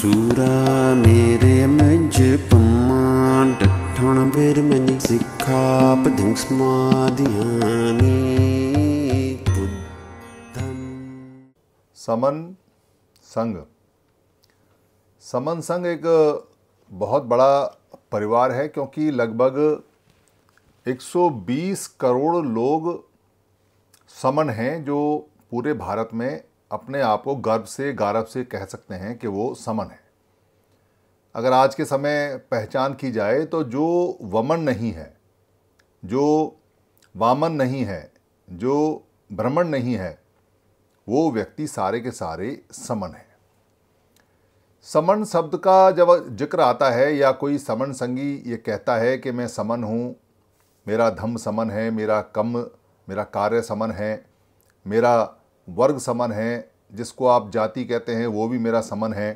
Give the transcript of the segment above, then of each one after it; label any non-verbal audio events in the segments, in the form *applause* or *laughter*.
सूरा मेरे मज पमान ਡਠਣ ਬੇਰ ਮਨ ਸਿੱਖਾ ਪਦਿੰ ਸਮਾਧਿਆਨੀ ਬੁੱਧੰ समन संग समन संग एक बहुत बड़ा परिवार है क्योंकि लगभग 120 करोड़ लोग समन हैं जो पूरे भारत में अपने आप को गर्व से गौरव से कह सकते हैं कि वो समन है अगर आज के समय पहचान की जाए तो जो वमन नहीं है जो वामन नहीं है जो भ्रमण नहीं है वो व्यक्ति सारे के सारे समन है समन शब्द का जब जिक्र आता है या कोई समन संगी ये कहता है कि मैं समन हूँ मेरा धम समन है मेरा कम मेरा कार्य समन है मेरा वर्ग समन है जिसको आप जाति कहते हैं वो भी मेरा समन है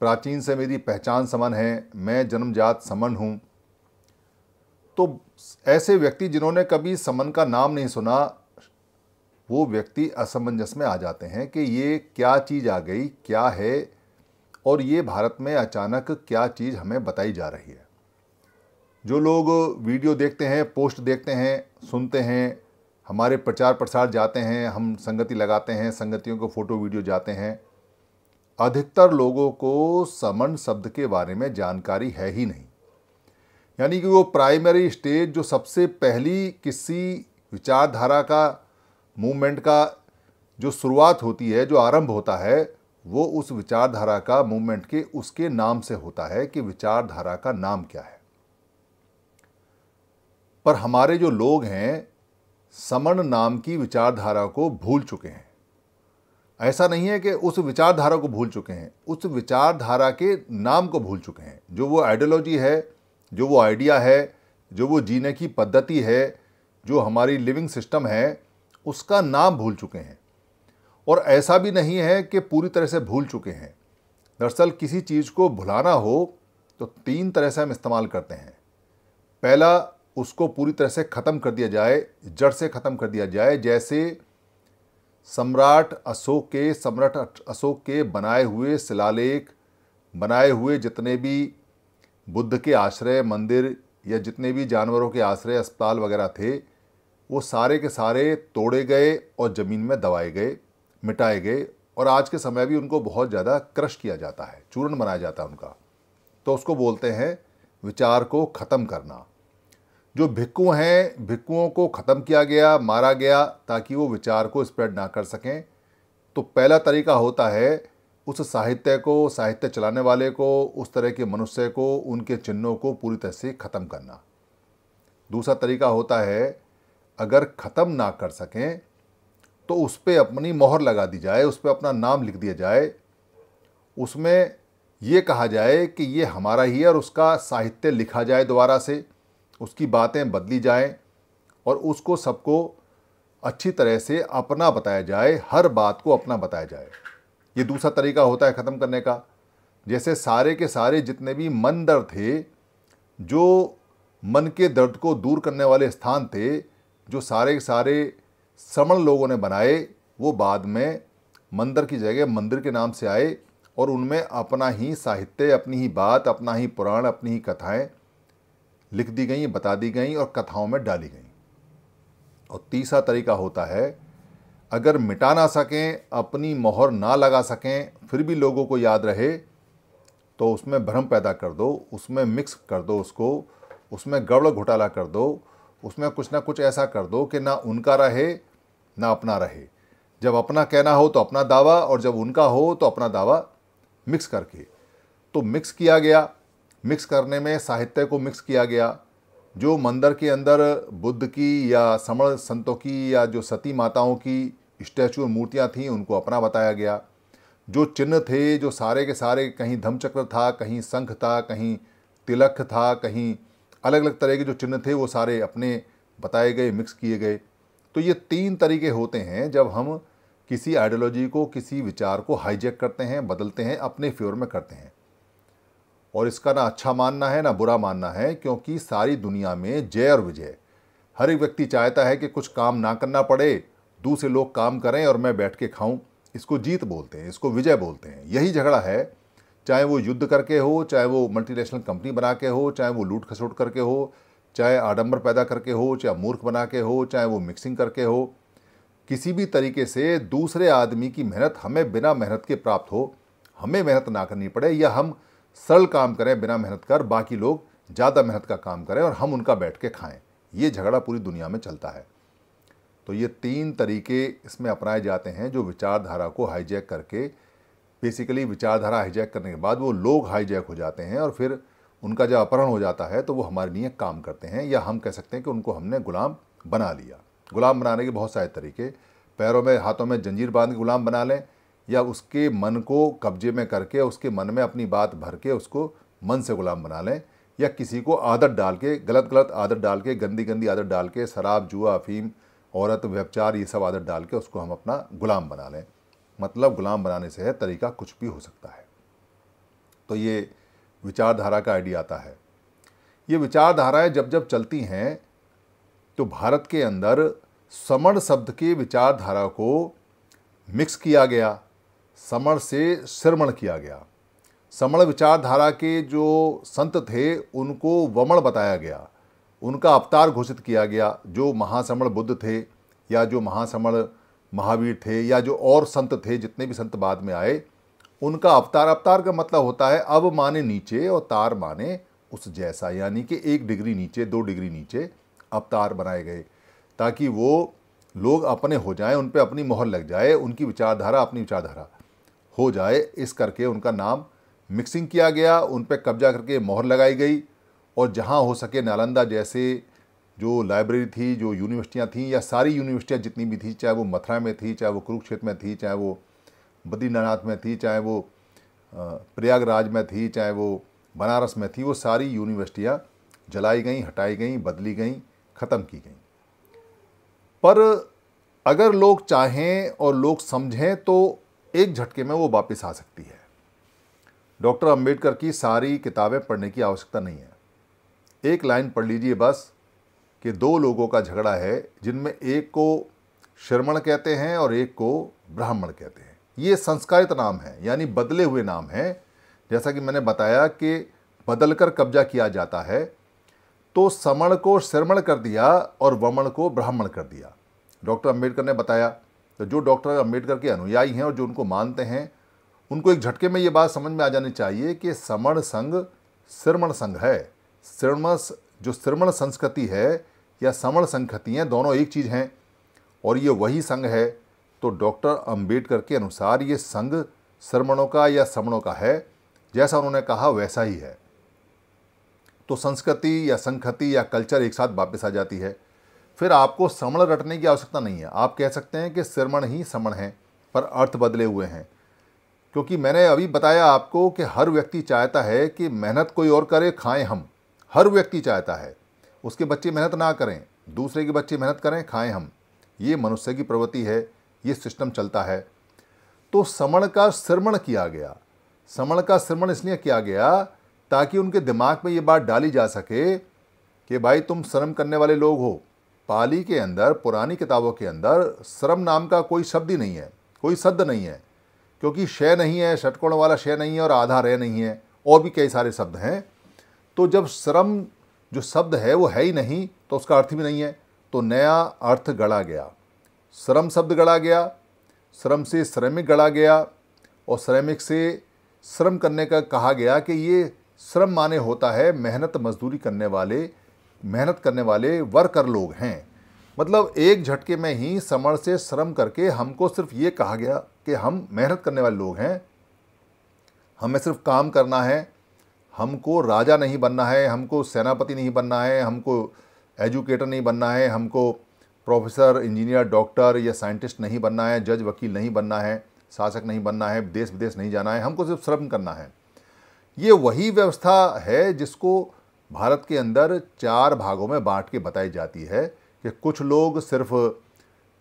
प्राचीन से मेरी पहचान समन है मैं जन्मजात समन हूँ तो ऐसे व्यक्ति जिन्होंने कभी समन का नाम नहीं सुना वो व्यक्ति असमंजस में आ जाते हैं कि ये क्या चीज़ आ गई क्या है और ये भारत में अचानक क्या चीज़ हमें बताई जा रही है जो लोग वीडियो देखते हैं पोस्ट देखते हैं सुनते हैं हमारे प्रचार प्रसार जाते हैं हम संगति लगाते हैं संगतियों को फ़ोटो वीडियो जाते हैं अधिकतर लोगों को समन शब्द के बारे में जानकारी है ही नहीं यानी कि वो प्राइमरी स्टेज जो सबसे पहली किसी विचारधारा का मूवमेंट का जो शुरुआत होती है जो आरंभ होता है वो उस विचारधारा का मूवमेंट के उसके नाम से होता है कि विचारधारा का नाम क्या है पर हमारे जो लोग हैं समण नाम की विचारधारा को भूल चुके हैं ऐसा नहीं है कि उस विचारधारा को भूल चुके हैं उस विचारधारा के नाम को भूल चुके हैं जो वो आइडियोलॉजी है जो वो आइडिया है जो वो जीने की पद्धति है जो हमारी लिविंग सिस्टम है उसका नाम भूल चुके हैं और ऐसा भी नहीं है कि पूरी तरह से भूल चुके हैं दरअसल किसी चीज़ को भुलाना हो तो तीन तरह से हम इस्तेमाल करते हैं पहला उसको पूरी तरह से ख़त्म कर दिया जाए जड़ से ख़त्म कर दिया जाए जैसे सम्राट अशोक के सम्राट अशोक के बनाए हुए शिलालेख बनाए हुए जितने भी बुद्ध के आश्रय मंदिर या जितने भी जानवरों के आश्रय अस्पताल वगैरह थे वो सारे के सारे तोड़े गए और ज़मीन में दबाए गए मिटाए गए और आज के समय भी उनको बहुत ज़्यादा क्रश किया जाता है चूर्ण बनाया जाता है उनका तो उसको बोलते हैं विचार को ख़त्म करना जो भिक्कू हैं भिक्कुओं को ख़त्म किया गया मारा गया ताकि वो विचार को स्प्रेड ना कर सकें तो पहला तरीका होता है उस साहित्य को साहित्य चलाने वाले को उस तरह के मनुष्य को उनके चिन्हों को पूरी तरह से ख़त्म करना दूसरा तरीका होता है अगर ख़त्म ना कर सकें तो उस पर अपनी मोहर लगा दी जाए उस पर अपना नाम लिख दिया जाए उसमें ये कहा जाए कि ये हमारा ही है और उसका साहित्य लिखा जाए दोबारा से उसकी बातें बदली जाएं और उसको सबको अच्छी तरह से अपना बताया जाए हर बात को अपना बताया जाए ये दूसरा तरीका होता है ख़त्म करने का जैसे सारे के सारे जितने भी मन दर्द थे जो मन के दर्द को दूर करने वाले स्थान थे जो सारे के सारे समण लोगों ने बनाए वो बाद में मंदिर की जगह मंदिर के नाम से आए और उनमें अपना ही साहित्य अपनी ही बात अपना ही पुराण अपनी ही कथाएं लिख दी गई बता दी गई और कथाओं में डाली गई और तीसरा तरीका होता है अगर मिटा ना सकें अपनी मोहर ना लगा सकें फिर भी लोगों को याद रहे तो उसमें भ्रम पैदा कर दो उसमें मिक्स कर दो उसको उसमें गड़बड़ घोटाला कर दो उसमें कुछ ना कुछ ऐसा कर दो कि ना उनका रहे ना अपना रहे जब अपना कहना हो तो अपना दावा और जब उनका हो तो अपना दावा मिक्स करके तो मिक्स किया गया मिक्स करने में साहित्य को मिक्स किया गया जो मंदिर के अंदर बुद्ध की या समण संतों की या जो सती माताओं की स्टैचू और मूर्तियाँ थीं उनको अपना बताया गया जो चिन्ह थे जो सारे के सारे कहीं धमचक्र था कहीं संख था कहीं तिलक था कहीं अलग अलग तरह के जो चिन्ह थे वो सारे अपने बताए गए मिक्स किए गए तो ये तीन तरीके होते हैं जब हम किसी आइडियोलॉजी को किसी विचार को हाईजैक करते हैं बदलते हैं अपने फेवर में करते हैं और इसका ना अच्छा मानना है ना बुरा मानना है क्योंकि सारी दुनिया में जय और विजय हर एक व्यक्ति चाहता है कि कुछ काम ना करना पड़े दूसरे लोग काम करें और मैं बैठ के खाऊं इसको जीत बोलते हैं इसको विजय बोलते हैं यही झगड़ा है चाहे वो युद्ध करके हो चाहे वो मल्टीनेशनल कंपनी बना के हो चाहे वो लूट खसूट करके हो चाहे आडंबर पैदा करके हो चाहे मूर्ख बना के हो चाहे वो मिक्सिंग करके हो किसी भी तरीके से दूसरे आदमी की मेहनत हमें बिना मेहनत के प्राप्त हो हमें मेहनत ना करनी पड़े या हम सरल काम करें बिना मेहनत कर बाकी लोग ज़्यादा मेहनत का काम करें और हम उनका बैठ के खाएँ ये झगड़ा पूरी दुनिया में चलता है तो ये तीन तरीके इसमें अपनाए जाते हैं जो विचारधारा को हाईजैक करके बेसिकली विचारधारा हाईजैक करने के बाद वो लोग हाईजैक हो जाते हैं और फिर उनका जब अपहरण हो जाता है तो वो हमारे लिए काम करते हैं या हम कह सकते हैं कि उनको हमने गुलाम बना लिया गुलाम बनाने के बहुत सारे तरीके पैरों में हाथों में जंजीर बांध के गुलाम बना लें या उसके मन को कब्जे में करके उसके मन में अपनी बात भर के उसको मन से गुलाम बना लें या किसी को आदत डाल के गलत गलत आदत डाल के गंदी गंदी आदत डाल के शराब जुआ अफीम औरत व्यापचार ये सब आदत डाल के उसको हम अपना गुलाम बना लें मतलब गुलाम बनाने से है तरीका कुछ भी हो सकता है तो ये विचारधारा का आइडिया आता है ये विचारधाराएं जब जब चलती हैं तो भारत के अंदर समण शब्द के विचारधारा को मिक्स किया गया समण से श्रमण किया गया समण विचारधारा के जो संत थे उनको वमण बताया गया उनका अवतार घोषित किया गया जो महासमण बुद्ध थे या जो महासमण महावीर थे या जो और संत थे जितने भी संत बाद में आए उनका अवतार अवतार का मतलब होता है अब माने नीचे और तार माने उस जैसा यानी कि एक डिग्री नीचे दो डिग्री नीचे अवतार बनाए गए ताकि वो लोग अपने हो जाएं उन पर अपनी मोहर लग जाए उनकी विचारधारा अपनी विचारधारा हो जाए इस करके उनका नाम मिक्सिंग किया गया उन पर कब्जा करके मोहर लगाई गई और जहाँ हो सके नालंदा जैसे जो लाइब्रेरी थी जो यूनिवर्सिटियाँ थीं या सारी यूनिवर्सिटियाँ जितनी भी थी चाहे वो मथुरा में थी चाहे वो कुरुक्षेत्र में थी चाहे वो बद्रीनाथ में थी चाहे वो प्रयागराज में थी चाहे वो बनारस में थी वो सारी यूनिवर्सिटियाँ जलाई गई हटाई गई बदली गई ख़त्म की गई पर अगर लोग चाहें और लोग समझें तो एक झटके में वो वापस आ सकती है डॉक्टर अंबेडकर की सारी किताबें पढ़ने की आवश्यकता नहीं है एक लाइन पढ़ लीजिए बस कि दो लोगों का झगड़ा है जिनमें एक को श्रमण कहते हैं और एक को ब्राह्मण कहते हैं ये संस्कारित नाम है यानी बदले हुए नाम हैं जैसा कि मैंने बताया कि बदल कर कब्जा किया जाता है तो समण को श्रमण कर दिया और वमण को ब्राह्मण कर दिया डॉक्टर अंबेडकर ने बताया तो जो डॉक्टर अम्बेडकर के अनुयायी हैं और जो उनको मानते हैं उनको एक झटके में ये बात समझ में आ जानी चाहिए कि समण संघ श्रमण संघ है सिरमस जो श्रमण संस्कृति है या समण संस्कृति हैं दोनों एक चीज़ हैं और ये वही संघ है तो डॉक्टर अम्बेडकर के अनुसार ये संघ श्रमणों का या श्रमणों का है जैसा उन्होंने कहा वैसा ही है तो संस्कृति या संखति या कल्चर एक साथ वापस आ जाती है फिर आपको समण रटने की आवश्यकता नहीं है आप कह सकते हैं कि श्रमण ही समण है पर अर्थ बदले हुए हैं क्योंकि मैंने अभी बताया आपको कि हर व्यक्ति चाहता है कि मेहनत कोई और करे खाएं हम हर व्यक्ति चाहता है उसके बच्चे मेहनत ना करें दूसरे के बच्चे मेहनत करें खाएं हम ये मनुष्य की प्रवृत्ति है ये सिस्टम चलता है तो समण का श्रमण किया गया समण का श्रमण इसलिए किया गया ताकि उनके दिमाग में ये बात डाली जा सके कि भाई तुम श्रम करने वाले लोग हो पाली के अंदर पुरानी किताबों के अंदर श्रम नाम का कोई शब्द ही नहीं है कोई शब्द नहीं है क्योंकि शय नहीं है षटकोण वाला शय नहीं है और आधा रह नहीं है और भी कई सारे शब्द हैं तो जब श्रम जो शब्द है वो है ही नहीं तो उसका अर्थ भी नहीं है तो नया अर्थ गढ़ा गया श्रम शब्द गढ़ा गया श्रम से श्रमिक गढ़ा गया और श्रमिक से श्रम करने का कहा गया कि ये श्रम माने होता है मेहनत मजदूरी करने वाले मेहनत करने वाले वर्कर लोग हैं मतलब एक झटके में ही समर से श्रम करके हमको सिर्फ ये कहा गया कि हम मेहनत करने वाले लोग हैं हमें सिर्फ काम करना है हमको राजा नहीं बनना है हमको सेनापति नहीं बनना है हमको एजुकेटर नहीं बनना है हमको प्रोफेसर इंजीनियर डॉक्टर या साइंटिस्ट नहीं बनना है जज वकील नहीं बनना है शासक नहीं बनना है देश विदेश नहीं जाना है हमको सिर्फ श्रम करना है ये वही व्यवस्था है जिसको भारत के अंदर चार भागों में बांट के बताई जाती है कि कुछ लोग सिर्फ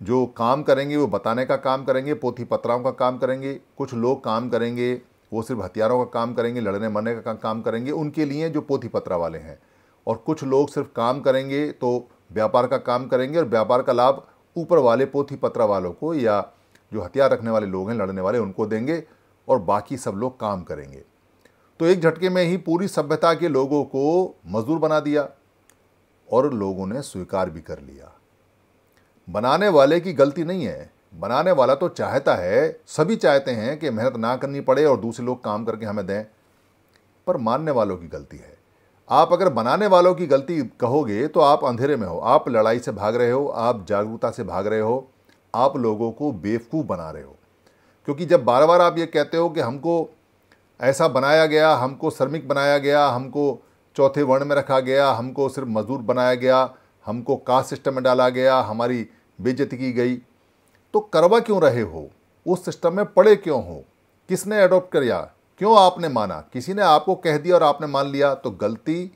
जो काम करेंगे वो बताने का काम करेंगे पोथी पत्राओं का काम करेंगे कुछ लोग काम करेंगे वो सिर्फ हथियारों का काम करेंगे लड़ने मरने का, का काम करेंगे उनके लिए जो पोथी पत्रा वाले हैं और कुछ लोग सिर्फ काम करेंगे तो व्यापार का काम करेंगे और व्यापार का लाभ ऊपर वाले पोथी पत्रा वालों को या जो हथियार रखने वाले लोग हैं लड़ने वाले उनको देंगे और बाकी सब लोग काम करेंगे तो एक झटके में ही पूरी सभ्यता के लोगों को मजदूर बना दिया और लोगों ने स्वीकार भी कर लिया बनाने वाले की गलती नहीं है बनाने वाला तो चाहता है सभी चाहते हैं कि मेहनत ना करनी पड़े और दूसरे लोग काम करके हमें दें पर मानने वालों की गलती है आप अगर बनाने वालों की गलती कहोगे तो आप अंधेरे में हो आप लड़ाई से भाग रहे हो आप जागरूकता से भाग रहे हो आप लोगों को बेवकूफ़ बना रहे हो क्योंकि जब बार बार आप ये कहते हो कि हमको ऐसा बनाया गया हमको श्रमिक बनाया गया हमको चौथे वर्ण में रखा गया हमको सिर्फ मजदूर बनाया गया हमको कास्ट सिस्टम में डाला गया हमारी बेजती की गई तो करवा क्यों रहे हो उस सिस्टम में पड़े क्यों हो किसने अडोप्ट किया क्यों आपने माना किसी ने आपको कह दिया और आपने मान लिया तो गलती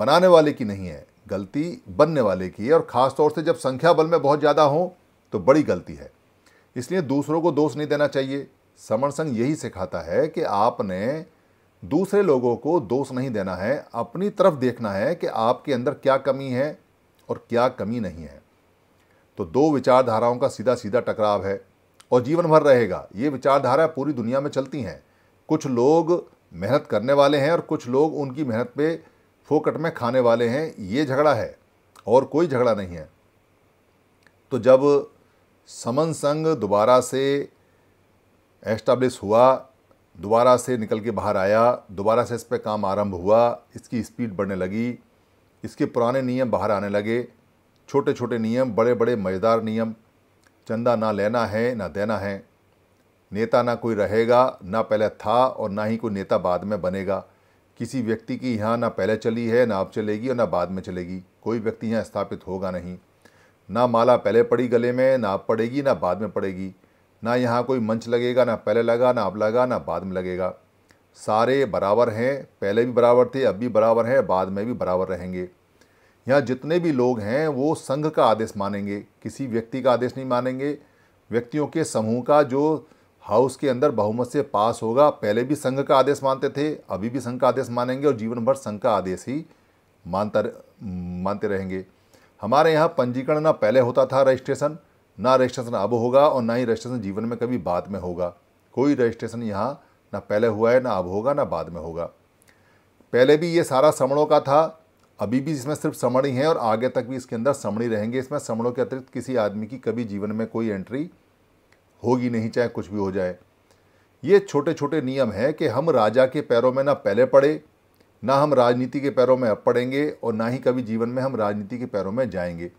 बनाने वाले की नहीं है गलती बनने वाले की है और ख़ास तौर से जब संख्या बल में बहुत ज़्यादा हो तो बड़ी गलती है इसलिए दूसरों को दोष नहीं देना चाहिए समण संघ यही सिखाता है कि आपने दूसरे लोगों को दोष नहीं देना है अपनी तरफ देखना है कि आपके अंदर क्या कमी है और क्या कमी नहीं है तो दो विचारधाराओं का सीधा सीधा टकराव है और जीवन भर रहेगा ये विचारधारा पूरी दुनिया में चलती हैं कुछ लोग मेहनत करने वाले हैं और कुछ लोग उनकी मेहनत पे फोकट में खाने वाले हैं ये झगड़ा है और कोई झगड़ा नहीं है तो जब समन संघ दोबारा से एस्टाब्लिश हुआ दोबारा से निकल के बाहर आया दोबारा से इस पर काम आरंभ हुआ इसकी स्पीड बढ़ने लगी इसके पुराने नियम बाहर आने लगे छोटे छोटे नियम बड़े बड़े मज़ेदार नियम चंदा ना लेना है ना देना है नेता ना कोई रहेगा ना पहले था और ना ही कोई नेता बाद में बनेगा किसी व्यक्ति की यहाँ ना पहले चली है ना अब चलेगी और ना बाद में चलेगी कोई व्यक्ति यहाँ स्थापित होगा नहीं ना माला पहले पड़ी गले में ना पड़ेगी ना बाद में पड़ेगी ना यहाँ कोई मंच लगेगा ना पहले लगा ना अब लगा ना बाद में लगेगा सारे बराबर हैं पहले भी बराबर थे अब भी बराबर हैं बाद में भी बराबर रहेंगे यहाँ जितने भी लोग हैं वो संघ का आदेश मानेंगे किसी व्यक्ति का आदेश नहीं मानेंगे व्यक्तियों के समूह का जो हाउस के अंदर बहुमत से पास होगा पहले भी संघ का आदेश मानते थे अभी भी संघ का आदेश मानेंगे और जीवन भर संघ का आदेश ही मानता मानते रहेंगे हमारे यहाँ पंजीकरण ना पहले होता था रजिस्ट्रेशन ना रजिस्ट्रेशन अब होगा और ना ही रजिस्ट्रेशन जीवन में कभी बाद में होगा कोई रजिस्ट्रेशन यहाँ ना पहले हुआ है ना अब होगा ना बाद में होगा पहले भी ये सारा समणों का था अभी भी इसमें सिर्फ समण ही हैं और आगे तक भी इसके अंदर समण ही रहेंगे इसमें समणों के अतिरिक्त किसी आदमी की कभी जीवन में कोई एंट्री होगी नहीं चाहे कुछ भी हो जाए ये छोटे छोटे नियम हैं कि हम राजा के पैरों में ना पहले पड़े ना हम राजनीति के पैरों में अब पड़ेंगे और ना ही कभी जीवन में हम राजनीति के पैरों में जाएंगे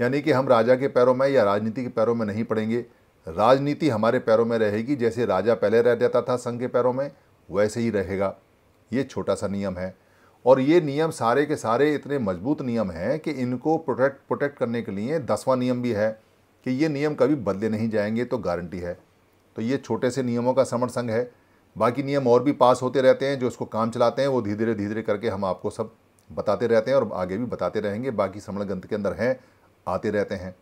यानी कि हम राजा के पैरों में या राजनीति के पैरों में नहीं पड़ेंगे राजनीति हमारे पैरों में रहेगी जैसे राजा पहले रह जाता था संघ के पैरों में वैसे ही रहेगा ये छोटा सा नियम है और ये नियम सारे के सारे इतने मजबूत नियम हैं कि इनको प्रोटेक्ट प्रोटेक्ट करने के लिए दसवां नियम भी है कि ये नियम कभी बदले नहीं जाएंगे तो गारंटी है तो ये छोटे से नियमों का समर संघ है बाकी नियम और भी पास होते रहते हैं जो इसको काम चलाते हैं वो धीरे धीरे धीरे करके हम आपको सब बताते रहते हैं और आगे भी बताते रहेंगे बाकी समण ग्रंथ के अंदर हैं आते रहते हैं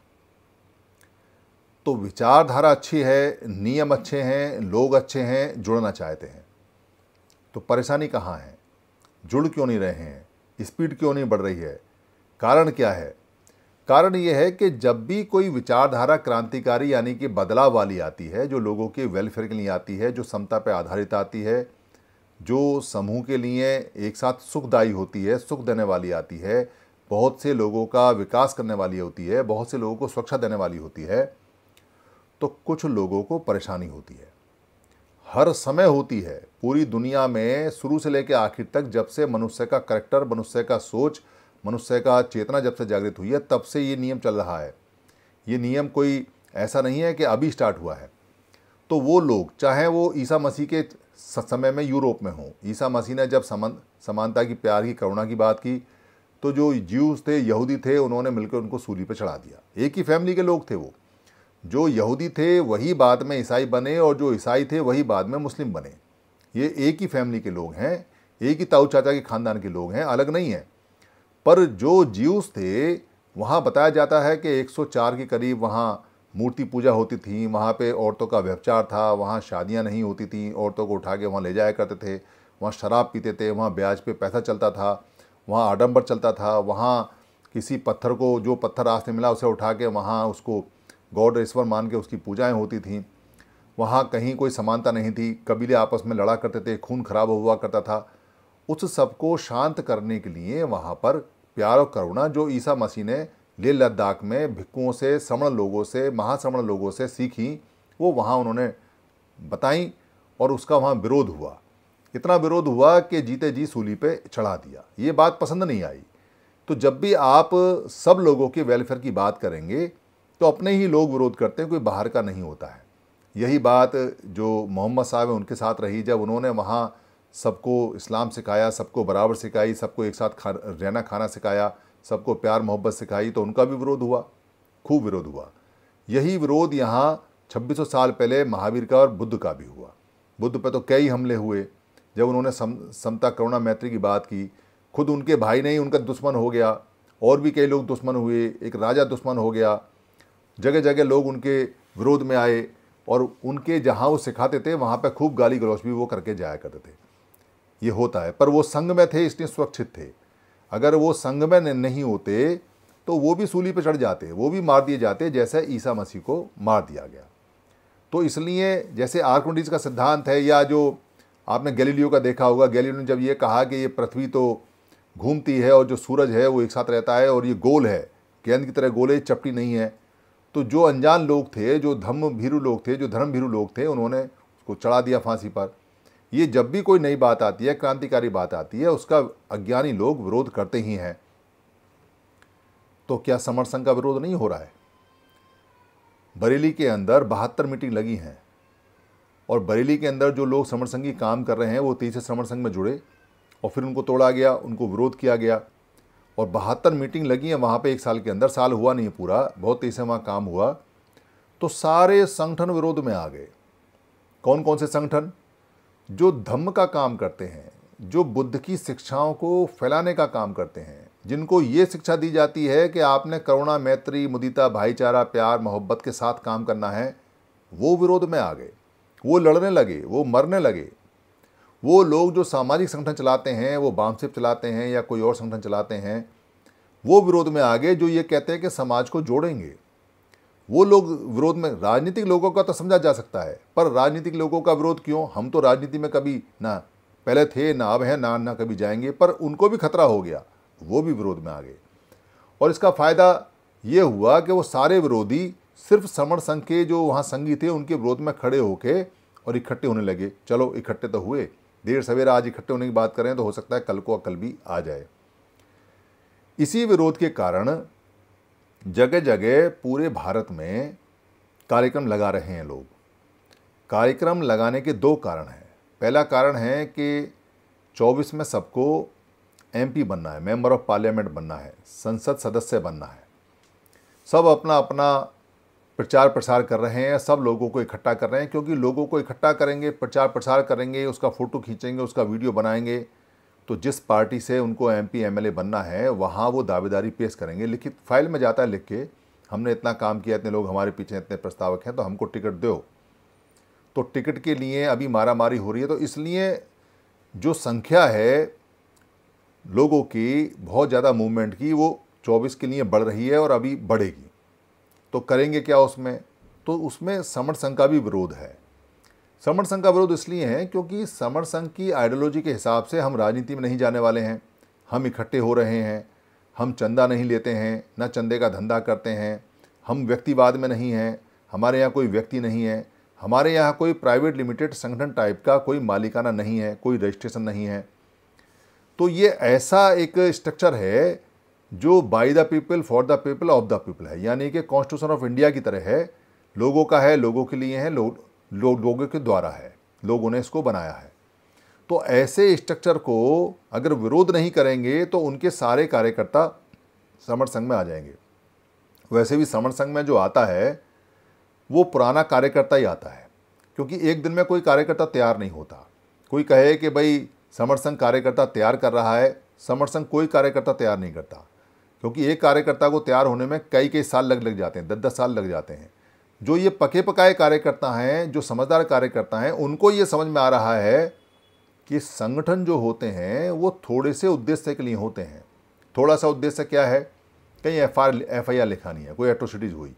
तो विचारधारा अच्छी है नियम अच्छे हैं लोग अच्छे हैं जुड़ना चाहते हैं तो परेशानी कहाँ है जुड़ क्यों नहीं रहे हैं स्पीड क्यों नहीं बढ़ रही है कारण क्या है कारण यह है कि जब भी कोई विचारधारा क्रांतिकारी यानी कि बदलाव वाली आती है जो लोगों के वेलफेयर के लिए आती है जो समता पर आधारित आती है जो समूह के लिए एक साथ सुखदायी होती है सुख देने वाली आती है बहुत से लोगों का विकास करने वाली होती है बहुत से लोगों को सुरक्षा देने वाली होती है तो कुछ लोगों को परेशानी होती है हर समय होती है पूरी दुनिया में शुरू से लेकर आखिर तक जब से मनुष्य का करैक्टर मनुष्य का सोच मनुष्य का चेतना जब से जागृत हुई है तब से ये नियम चल रहा है ये नियम कोई ऐसा नहीं है कि अभी स्टार्ट हुआ है तो वो लोग चाहे वो ईसा मसीह के समय में यूरोप में हों ईसा मसीह ने जब समान समानता की प्यार की करुणा की बात की तो जो ज्यूज थे यहूदी थे उन्होंने मिलकर उनको सूली पर चढ़ा दिया एक ही फैमिली के लोग थे वो जो यहूदी थे वही बाद में ईसाई बने और जो ईसाई थे वही बाद में मुस्लिम बने ये एक ही फैमिली के लोग हैं एक ही ताऊ चाचा के ख़ानदान के लोग हैं अलग नहीं हैं पर जो ज्यूस थे वहाँ बताया जाता है कि 104 के करीब वहाँ मूर्ति पूजा होती थी वहाँ पे औरतों का व्यवचार था वहाँ शादियाँ नहीं होती थी औरतों को उठा के वहाँ ले जाया करते थे वहाँ शराब पीते थे वहाँ ब्याज पे पैसा चलता था वहाँ आडम्बर चलता था वहाँ किसी पत्थर को जो पत्थर रास्ते मिला उसे उठा के वहाँ उसको गौड ईश्वर मान के उसकी पूजाएँ होती थी वहाँ कहीं कोई समानता नहीं थी कबीले आपस में लड़ा करते थे खून खराब हुआ करता था उस सबको शांत करने के लिए वहाँ पर प्यार और करुणा जो ईसा मसीह ने लेह लद्दाख में भिक्कुओं से श्रमण लोगों से महाश्रमण लोगों से सीखी वो वहाँ उन्होंने बताई और उसका वहाँ विरोध हुआ इतना विरोध हुआ कि जीते जी सूली पे चढ़ा दिया ये बात पसंद नहीं आई तो जब भी आप सब लोगों के वेलफेयर की बात करेंगे तो अपने ही लोग विरोध करते हैं कोई बाहर का नहीं होता है यही बात जो मोहम्मद साहब हैं उनके साथ रही जब उन्होंने वहाँ सबको इस्लाम सिखाया सबको बराबर सिखाई सबको एक साथ खा रहना खाना सिखाया सबको प्यार मोहब्बत सिखाई तो उनका भी विरोध हुआ खूब विरोध हुआ यही विरोध यहाँ छब्बीसों साल पहले महावीर का और बुद्ध का भी हुआ बुद्ध पर तो कई हमले हुए जब उन्होंने सम समता करुणा मैत्री की बात की खुद उनके भाई नहीं उनका दुश्मन हो गया और भी कई लोग दुश्मन हुए एक राजा दुश्मन हो गया जगह जगह लोग उनके विरोध में आए और उनके जहाँ वो सिखाते थे वहाँ पर खूब गाली गलौज भी वो करके जाया करते थे ये होता है पर वो संघ में थे इसलिए सुरक्षित थे अगर वो संघ में नहीं होते तो वो भी सूली पर चढ़ जाते वो भी मार दिए जाते जैसे ईसा मसीह को मार दिया गया तो इसलिए जैसे आर्कुंडीज का सिद्धांत है या जो आपने गैलीलियो का देखा होगा गैलीलियो ने जब ये कहा कि ये पृथ्वी तो घूमती है और जो सूरज है वो एक साथ रहता है और ये गोल है गेंद की तरह गोले चपटी नहीं है तो जो अनजान लोग थे जो धम्म भीरु लोग थे जो धर्म भीरू लोग थे उन्होंने उसको चढ़ा दिया फांसी पर ये जब भी कोई नई बात आती है क्रांतिकारी बात आती है उसका अज्ञानी लोग विरोध करते ही हैं तो क्या संघ का विरोध नहीं हो रहा है बरेली के अंदर बहत्तर मीटिंग लगी हैं और बरेली के अंदर जो लोग समर संघी काम कर रहे हैं वो तेईस श्रमण संघ में जुड़े और फिर उनको तोड़ा गया उनको विरोध किया गया और बहत्तर मीटिंग लगी है वहाँ पे एक साल के अंदर साल हुआ नहीं पूरा बहुत तेज से वहाँ काम हुआ तो सारे संगठन विरोध में आ गए कौन कौन से संगठन जो धम्म का काम करते हैं जो बुद्ध की शिक्षाओं को फैलाने का काम करते हैं जिनको ये शिक्षा दी जाती है कि आपने करुणा मैत्री मुदिता भाईचारा प्यार मोहब्बत के साथ काम करना है वो विरोध में आ गए वो लड़ने लगे वो मरने लगे वो लोग जो सामाजिक संगठन चलाते हैं वो बामसिप चलाते हैं या कोई और संगठन चलाते हैं वो विरोध में आ गए जो ये कहते हैं कि समाज को जोड़ेंगे वो लोग विरोध में राजनीतिक लोगों का तो समझा जा सकता है पर राजनीतिक लोगों का विरोध क्यों हम तो राजनीति में कभी ना पहले थे ना अब हैं ना ना कभी जाएंगे पर उनको भी खतरा हो गया वो भी विरोध में आ गए और इसका फ़ायदा ये हुआ कि वो सारे विरोधी सिर्फ समण संघ के जो वहाँ संगी थे उनके विरोध में खड़े होके और इकट्ठे होने लगे चलो इकट्ठे तो हुए देर सवेरा आज इकट्ठे होने की बात करें तो हो सकता है कल को अकल भी आ जाए इसी विरोध के कारण जगह जगह पूरे भारत में कार्यक्रम लगा रहे हैं लोग कार्यक्रम लगाने के दो कारण हैं पहला कारण है कि 24 में सबको एमपी बनना है मेंबर ऑफ पार्लियामेंट बनना है संसद सदस्य बनना है सब अपना अपना प्रचार प्रसार कर रहे हैं सब लोगों को इकट्ठा कर रहे हैं क्योंकि लोगों को इकट्ठा करेंगे प्रचार प्रसार करेंगे उसका फ़ोटो खींचेंगे उसका वीडियो बनाएंगे तो जिस पार्टी से उनको एम पी एम बनना है वहाँ वो दावेदारी पेश करेंगे लिखित फाइल में जाता है लिख के हमने इतना काम किया इतने लोग हमारे पीछे इतने प्रस्तावक हैं तो हमको टिकट दो तो टिकट के लिए अभी मारा मारी हो रही है तो इसलिए जो संख्या है लोगों की बहुत ज़्यादा मूवमेंट की वो 24 के लिए बढ़ रही है और अभी बढ़ेगी तो करेंगे क्या उसमें तो उसमें समर संघ का भी विरोध है समर संघ का विरोध इसलिए है क्योंकि समर संघ की आइडियोलॉजी के हिसाब से हम राजनीति में नहीं जाने वाले हैं हम इकट्ठे हो रहे हैं हम चंदा नहीं लेते हैं ना चंदे का धंधा करते हैं हम व्यक्तिवाद में नहीं हैं हमारे यहाँ कोई व्यक्ति नहीं है हमारे यहाँ कोई प्राइवेट लिमिटेड संगठन टाइप का कोई मालिकाना नहीं है कोई रजिस्ट्रेशन नहीं है तो ये ऐसा एक स्ट्रक्चर है जो by the people for the people of the people है यानी कि कॉन्स्टिट्यूशन ऑफ इंडिया की तरह है लोगों का है लोगों के लिए है लो, लो, लोगों के द्वारा है लोगों ने इसको बनाया है तो ऐसे स्ट्रक्चर को अगर विरोध नहीं करेंगे तो उनके सारे कार्यकर्ता समर संघ में आ जाएंगे वैसे भी समर संघ में जो आता है वो पुराना कार्यकर्ता ही आता है क्योंकि एक दिन में कोई कार्यकर्ता तैयार नहीं होता कोई कहे कि भाई समर संघ कार्यकर्ता तैयार कर रहा है समर संघ कोई कार्यकर्ता तैयार नहीं करता क्योंकि एक कार्यकर्ता को तैयार होने में कई कई साल लग लग जाते हैं दस दस साल लग जाते हैं जो ये पके पकाए कार्यकर्ता हैं जो समझदार कार्यकर्ता हैं उनको ये समझ में आ रहा है कि संगठन जो होते हैं वो थोड़े से उद्देश्य के लिए होते हैं थोड़ा सा उद्देश्य क्या है कहीं F R F I R लिखानी है कोई एट्रोसिटीज़ हुई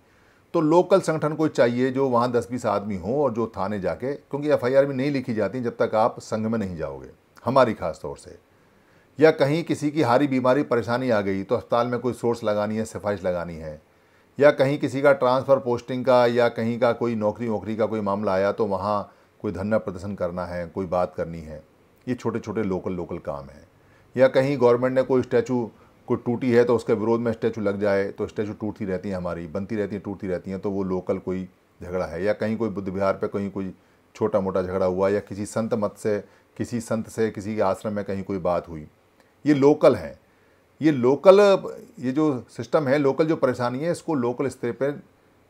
तो लोकल संगठन को चाहिए जो वहाँ दस बीस आदमी हों और जो थाने जाके क्योंकि एफ आई आर भी नहीं लिखी जाती जब तक आप संघ में नहीं जाओगे हमारी खास तौर से या कहीं किसी की हारी बीमारी परेशानी आ गई तो अस्पताल में कोई सोर्स लगानी है सिफारिश लगानी है या कहीं किसी का ट्रांसफ़र पोस्टिंग का या कहीं का कोई नौकरी वोकरी का कोई मामला आया तो वहाँ कोई धरना प्रदर्शन करना है कोई बात करनी है ये छोटे छोटे लोकल लोकल काम हैं या कहीं गवर्नमेंट ने कोई स्टैचू कोई टूटी है तो उसके विरोध में स्टैचू लग जाए तो स्टैचू टूटती रहती हैं हमारी बनती रहती हैं टूटती रहती हैं तो वो लोकल कोई झगड़ा है या कहीं कोई बुद्ध विहार पर कहीं कोई छोटा मोटा झगड़ा हुआ या किसी संत मत से किसी संत से किसी के आश्रम में कहीं कोई बात हुई ये लोकल हैं ये लोकल ये जो सिस्टम है लोकल जो परेशानी है इसको लोकल स्तर पर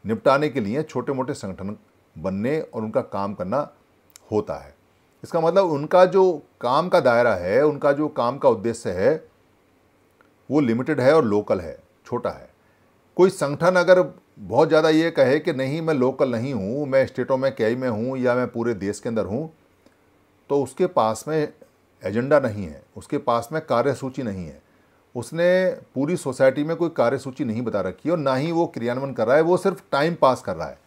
निपटाने के लिए छोटे मोटे संगठन बनने और उनका काम करना होता है इसका मतलब उनका जो काम का दायरा है उनका जो काम का उद्देश्य है वो लिमिटेड है और लोकल है छोटा है कोई संगठन अगर बहुत ज़्यादा ये कहे कि नहीं मैं लोकल नहीं हूँ मैं स्टेटों में कई में हूँ या मैं पूरे देश के अंदर हूँ तो उसके पास में एजेंडा नहीं है उसके पास में कार्यसूची नहीं है उसने पूरी सोसाइटी में कोई कार्यसूची नहीं बता रखी और ना ही वो क्रियान्वयन कर रहा है वो सिर्फ टाइम पास कर रहा है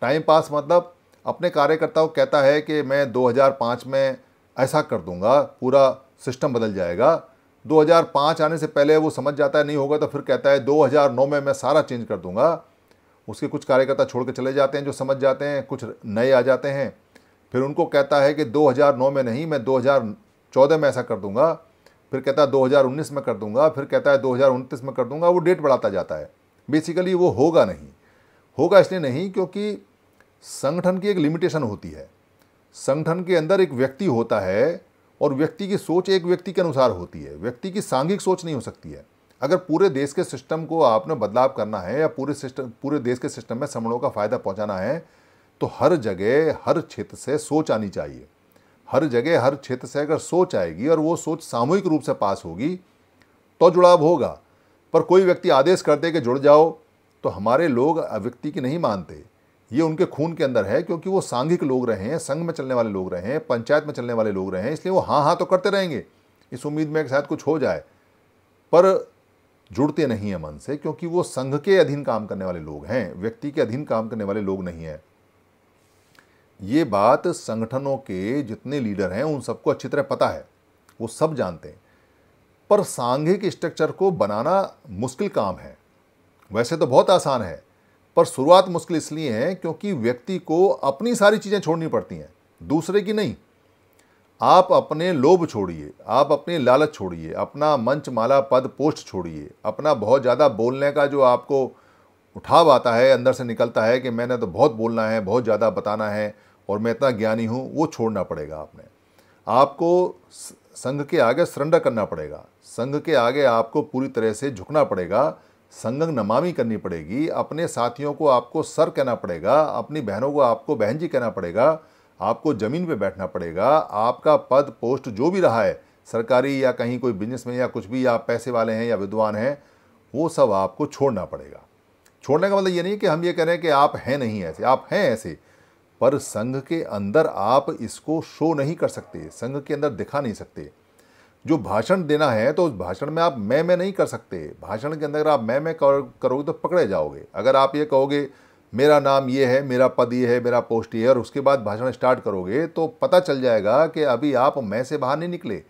टाइम पास मतलब अपने कार्यकर्ताओं को कहता है कि मैं 2005 में ऐसा कर दूंगा पूरा सिस्टम बदल जाएगा 2005 आने से पहले वो समझ जाता है नहीं होगा तो फिर कहता है 2009 में मैं सारा चेंज कर दूंगा उसके कुछ कार्यकर्ता छोड़ के चले जाते हैं जो समझ जाते हैं कुछ नए आ जाते हैं फिर उनको कहता है कि 2009 में नहीं मैं चौदह में ऐसा कर दूंगा फिर कहता है 2019 में कर दूंगा फिर कहता है 2029 में कर दूंगा वो डेट बढ़ाता जाता है बेसिकली वो होगा नहीं होगा इसलिए नहीं क्योंकि संगठन की एक लिमिटेशन होती है संगठन के अंदर एक व्यक्ति होता है और व्यक्ति की सोच एक व्यक्ति के अनुसार होती है व्यक्ति की सांघिक सोच नहीं हो सकती है अगर पूरे देश के सिस्टम को आपने बदलाव करना है या पूरे सिस्टम पूरे देश के सिस्टम में समणों का फ़ायदा पहुंचाना है तो हर जगह हर क्षेत्र से सोच आनी चाहिए हर जगह हर क्षेत्र से अगर सोच आएगी और वो सोच सामूहिक रूप से पास होगी तो जुड़ाव होगा पर कोई व्यक्ति आदेश कर दे कि जुड़ जाओ तो हमारे लोग व्यक्ति की नहीं मानते ये उनके खून के अंदर है क्योंकि वो सांघिक लोग रहे हैं संघ में चलने वाले लोग रहे हैं पंचायत में चलने वाले लोग रहे हैं इसलिए वो हाँ हाँ तो करते रहेंगे इस उम्मीद में शायद कुछ हो जाए पर जुड़ते नहीं हैं मन से क्योंकि वो संघ के अधीन काम करने वाले लोग हैं व्यक्ति के अधीन काम करने वाले लोग नहीं हैं ये बात संगठनों के जितने लीडर हैं उन सबको अच्छी तरह पता है वो सब जानते हैं पर सांघिक स्ट्रक्चर को बनाना मुश्किल काम है वैसे तो बहुत आसान है पर शुरुआत मुश्किल इसलिए है क्योंकि व्यक्ति को अपनी सारी चीज़ें छोड़नी पड़ती हैं दूसरे की नहीं आप अपने लोभ छोड़िए आप अपने लालच छोड़िए अपना मंच माला पद पोस्ट छोड़िए अपना बहुत ज़्यादा बोलने का जो आपको उठाव आता है अंदर से निकलता है कि मैंने तो बहुत बोलना है बहुत ज़्यादा बताना है और मैं इतना ज्ञानी हूँ वो छोड़ना पड़ेगा आपने आपको संघ के आगे सरेंडर करना पड़ेगा संघ के आगे आपको पूरी तरह से झुकना पड़ेगा संग नमामी करनी पड़ेगी अपने साथियों को आपको सर कहना पड़ेगा अपनी बहनों को आपको बहन जी कहना पड़ेगा आपको ज़मीन पे बैठना पड़ेगा आपका पद पोस्ट जो भी रहा है सरकारी या कहीं कोई बिजनेस में या कुछ भी या पैसे वाले हैं या विद्वान हैं वो सब आपको छोड़ना पड़ेगा छोड़ने का मतलब ये नहीं कि हम ये कह रहे हैं कि आप हैं नहीं ऐसे आप हैं ऐसे पर संघ के अंदर आप इसको शो नहीं कर सकते संघ के अंदर दिखा नहीं सकते जो भाषण देना है तो उस भाषण में आप मैं मैं नहीं कर सकते भाषण के अंदर आप मैं मैं करोगे तो पकड़े जाओगे अगर आप ये कहोगे मेरा नाम ये है मेरा पद ये है मेरा पोस्ट ये है और उसके बाद भाषण स्टार्ट करोगे तो पता चल जाएगा कि अभी आप मैं से बाहर नहीं निकले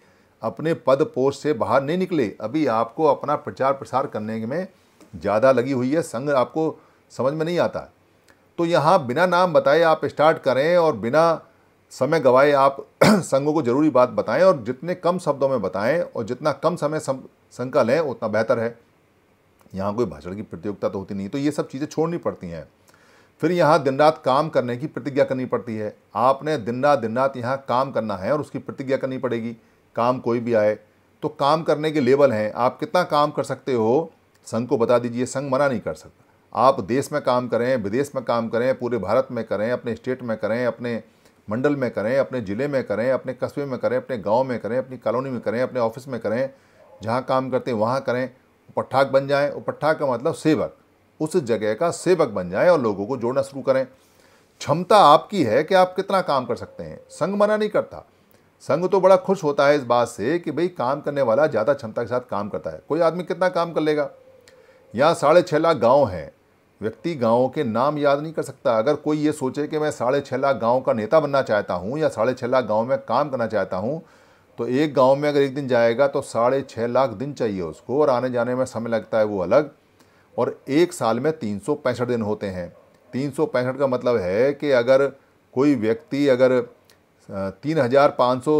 अपने पद पोस्ट से बाहर नहीं निकले अभी आपको अपना प्रचार प्रसार करने में ज़्यादा लगी हुई है संघ आपको समझ में नहीं आता तो यहाँ बिना नाम बताए आप स्टार्ट करें और बिना समय गवाए आप *clears throat* संघों को जरूरी बात बताएं और जितने कम शब्दों में बताएं और जितना कम समय संघ का लें उतना बेहतर है यहाँ कोई भाषण की प्रतियोगिता तो होती नहीं तो ये सब चीज़ें छोड़नी पड़ती हैं फिर यहाँ दिन रात काम करने की प्रतिज्ञा करनी पड़ती है आपने दिन रात दिन रात यहाँ काम करना है और उसकी प्रतिज्ञा करनी पड़ेगी काम कोई भी आए तो काम करने के लेवल हैं आप कितना काम कर सकते हो संघ को बता दीजिए संघ मना नहीं कर सकता आप देश में काम करें विदेश में काम करें पूरे भारत में करें अपने स्टेट में करें अपने मंडल में करें अपने ज़िले में करें अपने कस्बे में करें अपने गांव में करें अपनी कॉलोनी में करें अपने ऑफिस में करें जहाँ काम करते हैं वहाँ करें उपट्ठाक बन जाएँ उपट्ठाक का मतलब सेवक उस जगह का सेवक बन जाएँ और लोगों को जोड़ना शुरू करें क्षमता आपकी है कि आप कितना काम कर सकते हैं संघ मना नहीं करता संघ तो बड़ा खुश होता है इस बात से कि भाई काम करने वाला ज़्यादा क्षमता के साथ काम करता है कोई आदमी कितना काम कर लेगा यहाँ साढ़े छः लाख गाँव हैं व्यक्ति गाँव के नाम याद नहीं कर सकता अगर कोई ये सोचे कि मैं साढ़े छः लाख गाँव का नेता बनना चाहता हूँ या साढ़े छः लाख गाँव में काम करना चाहता हूँ तो एक गाँव में अगर एक दिन जाएगा तो साढ़े छः लाख दिन चाहिए उसको और आने जाने में समय लगता है वो अलग और एक साल में तीन सौ पैंसठ दिन होते हैं तीन सौ पैंसठ का मतलब है कि अगर कोई व्यक्ति अगर तीन हज़ार पाँच सौ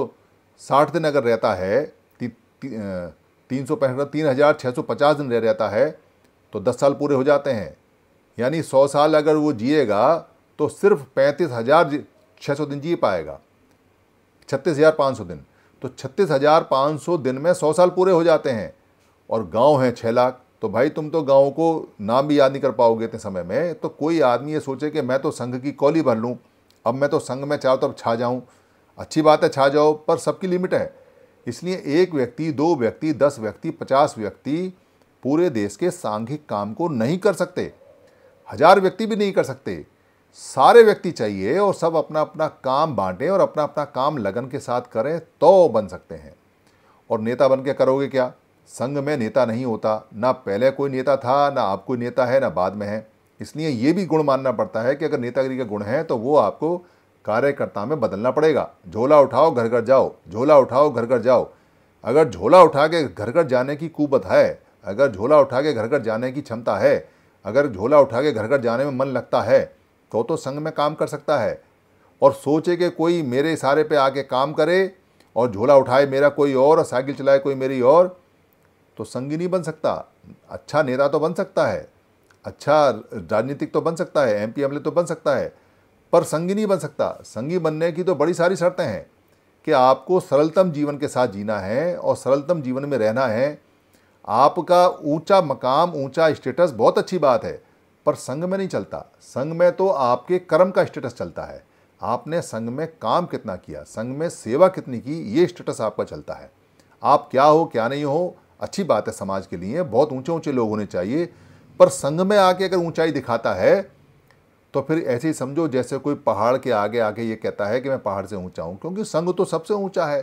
साठ दिन अगर रहता है ती, ती, तीन सौ पैंसठ तीन हज़ार छः सौ पचास दिन रह रहता है तो दस साल पूरे हो जाते हैं यानी सौ साल अगर वो जिएगा तो सिर्फ पैंतीस हज़ार छः सौ दिन जी पाएगा छत्तीस हज़ार पाँच सौ दिन तो छत्तीस हज़ार पाँच सौ दिन में सौ साल पूरे हो जाते हैं और गांव हैं छः लाख तो भाई तुम तो गाँव को नाम भी याद नहीं कर पाओगे इतने समय में तो कोई आदमी ये सोचे कि मैं तो संघ की कौली भर लूँ अब मैं तो संघ में चारों तरफ छा जाऊँ अच्छी बात है छा जाओ पर सबकी लिमिट है इसलिए एक व्यक्ति दो व्यक्ति दस व्यक्ति पचास व्यक्ति पूरे देश के सांघिक काम को नहीं कर सकते हजार व्यक्ति भी नहीं कर सकते सारे व्यक्ति चाहिए और सब अपना अपना काम बांटें और अपना अपना काम लगन के साथ करें तो बन सकते हैं और नेता बन के करोगे क्या संघ में नेता नहीं होता ना पहले कोई नेता था ना आप कोई नेता है ना बाद में है इसलिए ये भी गुण मानना पड़ता है कि अगर नेतागिरी के गुण हैं तो वो आपको कार्यकर्ता में बदलना पड़ेगा झोला उठाओ घर घर जाओ झोला उठाओ घर घर जाओ अगर झोला उठा के घर घर जाने की कुबत है अगर झोला उठा के घर घर जाने की क्षमता है अगर झोला उठा के घर घर जाने में मन लगता है तो तो संघ में काम कर सकता है और सोचे कि कोई मेरे इशारे पे आके काम करे और झोला उठाए मेरा कोई और और साइकिल चलाए कोई मेरी और तो संगी नहीं बन सकता अच्छा नेता तो बन सकता है अच्छा राजनीतिक तो बन सकता है एमपी पी तो बन सकता है पर संगी नहीं बन सकता संगी बनने की तो बड़ी सारी शर्तें हैं कि आपको सरलतम जीवन के साथ जीना है और सरलतम जीवन में रहना है आपका ऊंचा मकाम ऊंचा स्टेटस बहुत अच्छी बात है पर संघ में नहीं चलता संघ में तो आपके कर्म का स्टेटस चलता है आपने संघ में काम कितना किया संघ में सेवा कितनी की ये स्टेटस आपका चलता है आप क्या हो क्या नहीं हो अच्छी बात है समाज के लिए बहुत ऊंचे ऊंचे लोग होने चाहिए पर संघ में आके अगर ऊंचाई दिखाता है तो फिर ऐसे ही समझो जैसे कोई पहाड़ के आगे आगे ये कहता है कि मैं पहाड़ से ऊंचा हूँ क्योंकि संघ तो सबसे ऊंचा है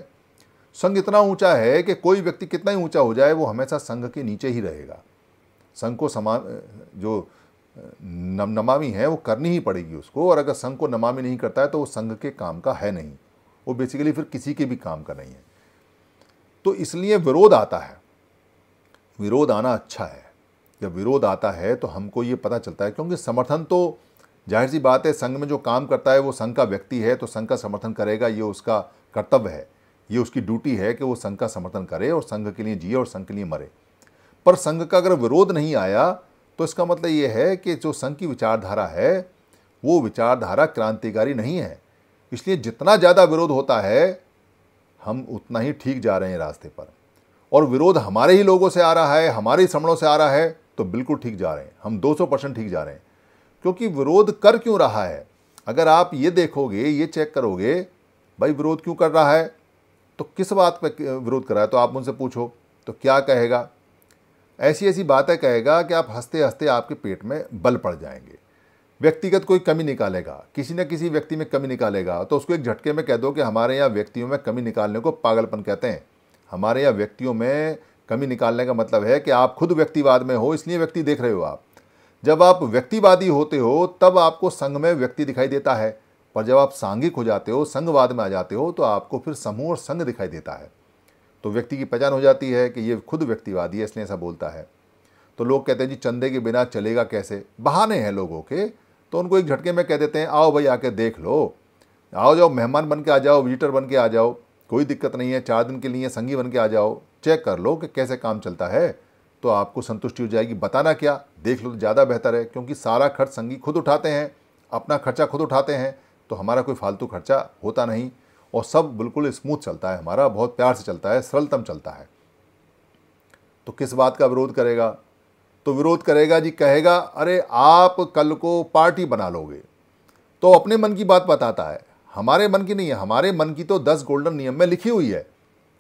संघ इतना ऊंचा है कि कोई व्यक्ति कितना ही ऊंचा हो जाए वो हमेशा संघ के नीचे ही रहेगा संघ को समान जो नमामी है वो करनी ही पड़ेगी उसको और अगर संघ को नमामी नहीं करता है तो वो संघ के काम का है नहीं वो बेसिकली फिर किसी के भी काम का नहीं है तो इसलिए विरोध आता है विरोध आना अच्छा है जब विरोध आता है तो हमको ये पता चलता है क्योंकि समर्थन तो जाहिर सी बात है संघ में जो काम करता है वो संघ का व्यक्ति है तो संघ का समर्थन करेगा ये उसका कर्तव्य है ये उसकी ड्यूटी है कि वो संघ का समर्थन करे और संघ के लिए जिए और संघ के लिए मरे पर संघ का अगर विरोध नहीं आया तो इसका मतलब ये है कि जो संघ की विचारधारा है वो विचारधारा क्रांतिकारी नहीं है इसलिए जितना ज़्यादा विरोध होता है हम उतना ही ठीक जा रहे हैं रास्ते पर और विरोध हमारे ही लोगों से आ रहा है हमारे ही समणों से आ रहा है तो बिल्कुल ठीक जा रहे हैं हम 200 परसेंट ठीक जा रहे हैं क्योंकि विरोध कर क्यों रहा है अगर आप ये देखोगे ये चेक करोगे भाई विरोध क्यों कर रहा है तो किस बात पर विरोध कर रहा है तो आप उनसे पूछो तो क्या कहेगा ऐसी ऐसी बातें कहेगा कि आप हंसते हंसते आपके पेट में बल पड़ जाएंगे व्यक्तिगत कोई कमी निकालेगा किसी न किसी व्यक्ति में कमी निकालेगा तो उसको एक झटके में कह दो कि हमारे यहाँ व्यक्तियों में कमी निकालने को पागलपन कहते हैं हमारे यहाँ व्यक्तियों में कमी निकालने का मतलब है कि आप खुद व्यक्तिवाद में हो इसलिए व्यक्ति देख रहे हो आप जब आप व्यक्तिवादी होते हो तब आपको संघ में व्यक्ति दिखाई देता है पर जब आप सांघिक हो जाते हो संघवाद में आ जाते हो तो आपको फिर समूह और संघ दिखाई देता है तो व्यक्ति की पहचान हो जाती है कि ये खुद व्यक्तिवादी है इसलिए ऐसा बोलता है तो लोग कहते हैं जी चंदे के बिना चलेगा कैसे बहाने हैं लोगों के तो उनको एक झटके में कह देते हैं आओ भाई आके देख लो आओ जाओ मेहमान बन के आ जाओ विजिटर बन के आ जाओ कोई दिक्कत नहीं है चार दिन के लिए संगी बन के आ जाओ चेक कर लो कि कैसे काम चलता है तो आपको संतुष्टि हो जाएगी बताना क्या देख लो तो ज़्यादा बेहतर है क्योंकि सारा खर्च संगी खुद उठाते हैं अपना खर्चा खुद उठाते हैं तो हमारा कोई फालतू खर्चा होता नहीं और सब बिल्कुल स्मूथ चलता है हमारा बहुत प्यार से चलता है सरलतम चलता है तो किस बात का विरोध करेगा तो विरोध करेगा जी कहेगा अरे आप कल को पार्टी बना लोगे तो अपने मन की बात बताता है हमारे मन की नहीं है हमारे मन की तो दस गोल्डन नियम में लिखी हुई है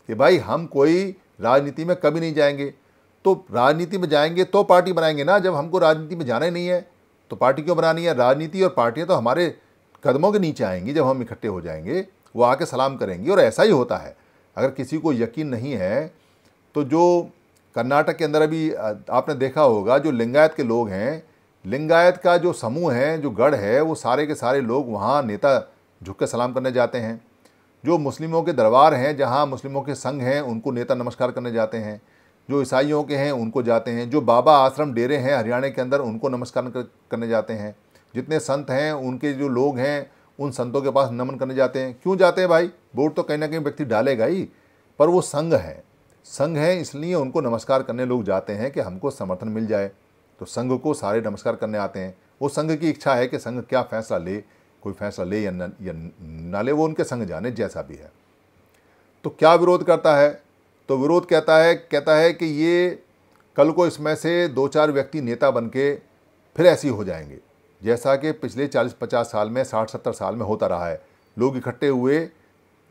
कि भाई हम कोई राजनीति में कभी नहीं जाएंगे तो राजनीति में जाएंगे तो पार्टी बनाएंगे ना जब हमको राजनीति में जाना ही नहीं है तो पार्टी क्यों बनानी है राजनीति और पार्टियाँ तो हमारे कदमों के नीचे आएंगी जब हम इकट्ठे हो जाएंगे वो आके सलाम करेंगी और ऐसा ही होता है अगर किसी को यकीन नहीं है तो जो कर्नाटक के अंदर अभी आपने देखा होगा जो लिंगायत के लोग हैं लिंगायत का जो समूह है जो गढ़ है वो सारे के सारे लोग वहाँ नेता झुक के सलाम करने जाते हैं जो मुस्लिमों के दरबार हैं जहाँ मुस्लिमों के संघ हैं उनको नेता नमस्कार करने जाते हैं जो ईसाइयों के हैं उनको जाते हैं जो बाबा आश्रम डेरे हैं हरियाणा के अंदर उनको नमस्कार करने जाते हैं जितने संत हैं उनके जो लोग हैं उन संतों के पास नमन करने जाते हैं क्यों जाते हैं भाई वोट तो कहीं ना कहीं व्यक्ति डालेगा ही पर वो संघ है संघ है इसलिए उनको नमस्कार करने लोग जाते हैं कि हमको समर्थन मिल जाए तो संघ को सारे नमस्कार करने आते हैं वो संघ की इच्छा है कि संघ क्या फैसला ले कोई फैसला ले या न या ना ले वो उनके संग जाने जैसा भी है तो क्या विरोध करता है तो विरोध कहता है कहता है कि ये कल को इसमें से दो चार व्यक्ति नेता बन के फिर ऐसी हो जाएंगे जैसा कि पिछले 40-50 साल में 60-70 साल में होता रहा है लोग इकट्ठे हुए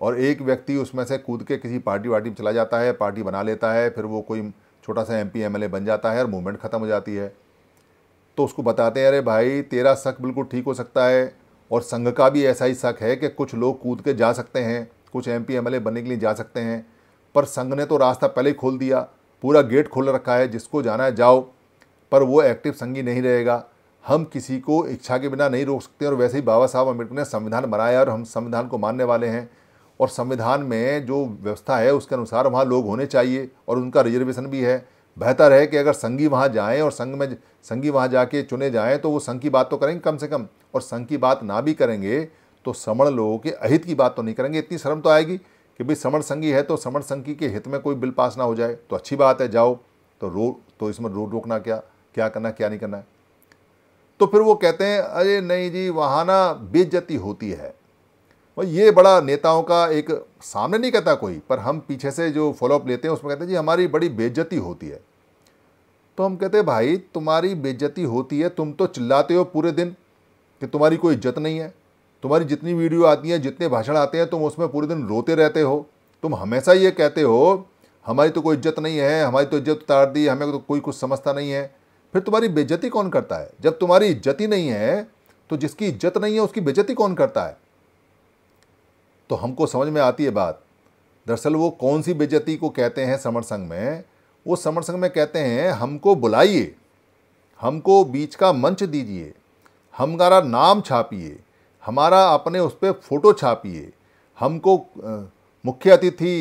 और एक व्यक्ति उसमें से कूद के किसी पार्टी वार्टी में चला जाता है पार्टी बना लेता है फिर वो कोई छोटा सा एम पी बन जाता है और मूवमेंट ख़त्म हो जाती है तो उसको बताते हैं अरे भाई तेरा शक बिल्कुल ठीक हो सकता है और संघ का भी ऐसा ही शक है कि कुछ लोग कूद के जा सकते हैं कुछ एम पी बनने के लिए जा सकते हैं पर संघ ने तो रास्ता पहले ही खोल दिया पूरा गेट खोल रखा है जिसको जाना है जाओ पर वो एक्टिव संगी नहीं रहेगा हम किसी को इच्छा के बिना नहीं रोक सकते और वैसे ही बाबा साहब अम्बेडकर ने संविधान बनाया और हम संविधान को मानने वाले हैं और संविधान में जो व्यवस्था है उसके अनुसार वहाँ लोग होने चाहिए और उनका रिजर्वेशन भी है बेहतर है कि अगर संघी वहाँ जाएँ और संघ में संघी वहाँ जाके चुने जाएँ तो वो संघ की बात तो करेंगे कम से कम और संघ की बात ना भी करेंगे तो समण लोगों के अहित की बात तो नहीं करेंगे इतनी शर्म तो आएगी कि भाई समण संघी है तो समण संघी के हित में कोई बिल पास ना हो जाए तो अच्छी बात है जाओ तो रो तो इसमें रोड रोकना क्या क्या करना क्या नहीं करना है तो फिर वो कहते हैं अरे नहीं जी वहाँ ना बेज्जती होती है और ये बड़ा नेताओं का एक सामने नहीं कहता कोई पर हम पीछे से जो फॉलोअप लेते हैं उसमें कहते हैं जी हमारी बड़ी बेज्जती होती है तो हम कहते हैं भाई तुम्हारी बेज्जती होती है तुम तो चिल्लाते हो पूरे दिन कि तुम्हारी कोई इज्जत नहीं है तुम्हारी जितनी वीडियो आती है जितने भाषण आते हैं तुम उसमें पूरे दिन रोते रहते हो तुम हमेशा ये कहते हो हमारी तो कोई इज्जत नहीं है हमारी तो इज्जत उतार दी हमें तो कोई कुछ समझता नहीं है फिर तुम्हारी बेजती कौन करता है जब तुम्हारी इज्जत ही नहीं है तो जिसकी इज्जत नहीं है उसकी बेजती कौन करता है तो हमको समझ में आती है बात दरअसल वो कौन सी बेजती को कहते हैं समर संघ में वो समर संघ में कहते हैं हमको बुलाइए हमको बीच का मंच दीजिए हमारा नाम छापिए हमारा अपने उस पर फ़ोटो छापिए हमको मुख्य अतिथि